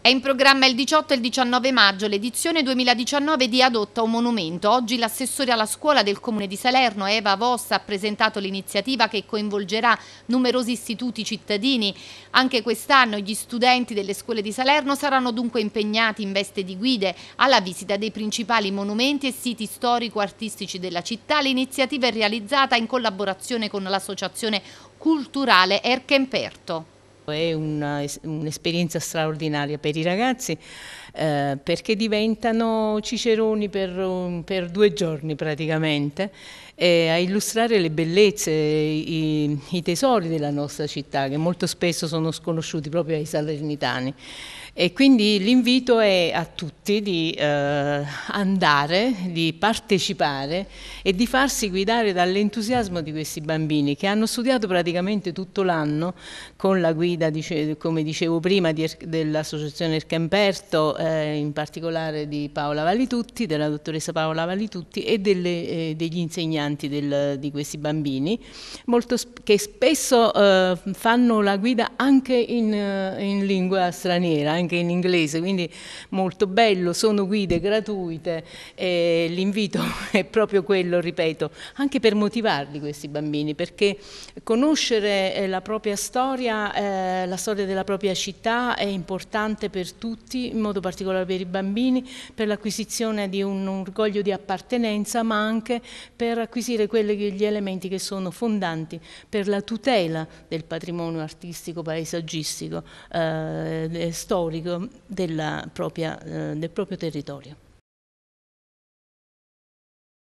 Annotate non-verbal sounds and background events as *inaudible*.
È in programma il 18 e il 19 maggio l'edizione 2019 di Adotta un Monumento. Oggi l'assessore alla scuola del comune di Salerno, Eva Vossa, ha presentato l'iniziativa che coinvolgerà numerosi istituti cittadini. Anche quest'anno gli studenti delle scuole di Salerno saranno dunque impegnati in veste di guide alla visita dei principali monumenti e siti storico-artistici della città. L'iniziativa è realizzata in collaborazione con l'associazione culturale Erchemperto. È un'esperienza straordinaria per i ragazzi eh, perché diventano ciceroni per, per due giorni praticamente eh, a illustrare le bellezze, i, i, tesori della nostra città che molto spesso sono sconosciuti proprio ai salernitani. E quindi l'invito è a tutti di eh, andare, di partecipare e di farsi guidare dall'entusiasmo di questi bambini che hanno studiato praticamente tutto l'anno con la guida guida, dice, come dicevo prima, di, dell'associazione Ercamperto, eh, in particolare di Paola Valitutti, della dottoressa Paola Valitutti e delle, eh, degli insegnanti del, di questi bambini, molto, che spesso eh, fanno la guida anche in, eh, in, lingua straniera, anche in inglese, quindi molto bello, sono guide gratuite l'invito *laughs* è proprio quello, ripeto, anche per motivarli questi bambini, perché conoscere eh, la propria storia eh, eh, la storia della propria città è importante per tutti, in modo particolare per i bambini, per l'acquisizione di un orgoglio di appartenenza, ma anche per acquisire gli elementi che sono fondanti per la tutela del patrimonio artistico, paesaggistico, eh, storico della propria, eh, del proprio territorio.